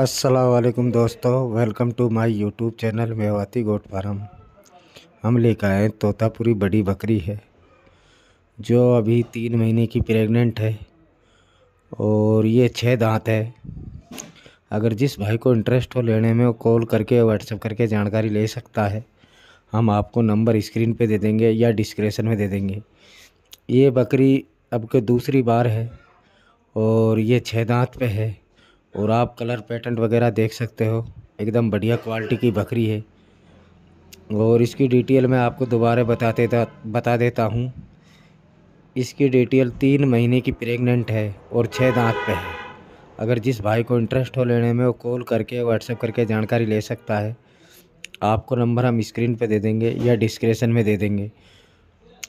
असलकुम दोस्तों welcome to my YouTube channel Mewati goat farm हम लेकर आए तोतापुरी बड़ी बकरी है जो अभी तीन महीने की प्रेग्नेंट है और ये छः दांत है अगर जिस भाई को इंटरेस्ट हो लेने में वो कॉल करके व्हाट्सएप करके जानकारी ले सकता है हम आपको नंबर स्क्रीन पे दे देंगे या डिस्क्रिप्शन में दे देंगे ये बकरी अब के दूसरी बार है और ये छः दांत पे है और आप कलर पैटर्न वगैरह देख सकते हो एकदम बढ़िया क्वालिटी की बकरी है और इसकी डिटेल मैं आपको दोबारा बता देता बता देता हूँ इसकी डिटेल तीन महीने की प्रेग्नेंट है और छः दांत पे है अगर जिस भाई को इंटरेस्ट हो लेने में वो कॉल करके व्हाट्सएप करके जानकारी ले सकता है आपको नंबर हम स्क्रीन पे दे देंगे या डिस्क्रिप्शन में दे देंगे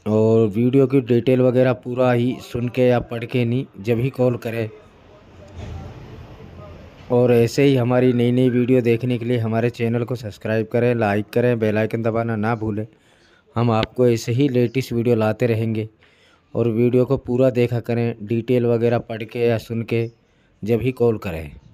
और वीडियो की डिटेल वगैरह पूरा ही सुन के या पढ़ के नहीं जब ही कॉल करें और ऐसे ही हमारी नई नई वीडियो देखने के लिए हमारे चैनल को सब्सक्राइब करें लाइक करें बेल आइकन दबाना ना भूलें हम आपको ऐसे ही लेटेस्ट वीडियो लाते रहेंगे और वीडियो को पूरा देखा करें डिटेल वगैरह पढ़ के या सुन के जब ही कॉल करें